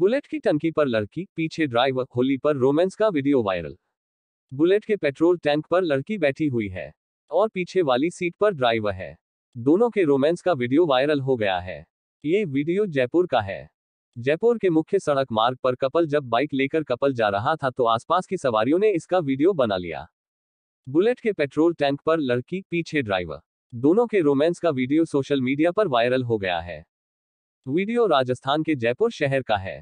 bullet की टंकी पर लड़की पीछे ड्राइवर होली पर रोमांस का वीडियो वायरल बुलेट के पेट्रोल टैंक पर लड़की बैठी हुई है और पीछे वाली सीट पर ड्राइवर है दोनों के रोमांस का वीडियो वायरल हो गया है ये वीडियो जयपुर का है जयपुर के मुख्य सड़क मार्ग पर कपल जब बाइक लेकर कपल जा रहा था तो आसपास की सवारियों ने इसका वीडियो बना लिया बुलेट के पेट्रोल टैंक पर लड़की पीछे ड्राइवर दोनों के रोमांस का वीडियो सोशल मीडिया पर वायरल हो गया है वीडियो राजस्थान के जयपुर शहर का है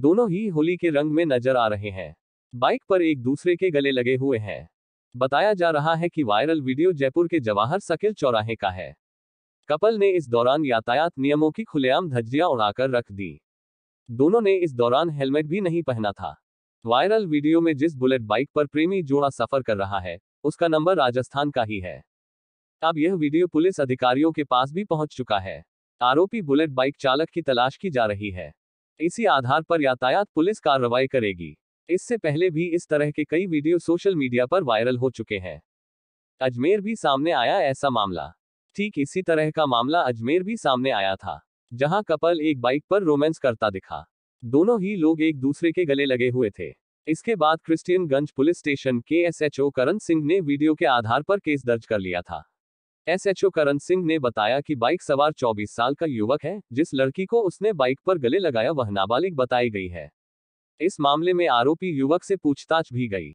दोनों ही होली के रंग में नजर आ रहे हैं बाइक पर एक दूसरे के गले लगे हुए हैं बताया जा रहा है कि वायरल वीडियो जयपुर के जवाहर सकिल चौराहे का है कपल ने इस दौरान यातायात नियमों की खुलेआम धज्जियां उड़ाकर रख दी दोनों ने इस दौरान हेलमेट भी नहीं पहना था वायरल वीडियो में जिस बुलेट बाइक पर प्रेमी जोड़ा सफर कर रहा है उसका नंबर राजस्थान का ही है अब यह वीडियो पुलिस अधिकारियों के पास भी पहुंच चुका है आरोपी बुलेट बाइक चालक की तलाश की जा रही है इसी आधार पर यातायात पुलिस कार्रवाई करेगी इससे पहले भी इस तरह के कई वीडियो सोशल मीडिया पर वायरल हो चुके हैं अजमेर भी सामने आया ऐसा मामला ठीक इसी तरह का मामला अजमेर भी सामने आया था जहां कपल एक बाइक पर रोमांस करता दिखा दोनों ही लोग एक दूसरे के गले लगे हुए थे इसके बाद क्रिस्टियनगंज पुलिस स्टेशन के ओ करण सिंह ने वीडियो के आधार पर केस दर्ज कर लिया था एसएचओ करण सिंह ने बताया कि बाइक सवार 24 साल का युवक है जिस लड़की को उसने बाइक पर गले लगाया वह नाबालिग बताई गई है इस मामले में आरोपी युवक से पूछताछ भी गई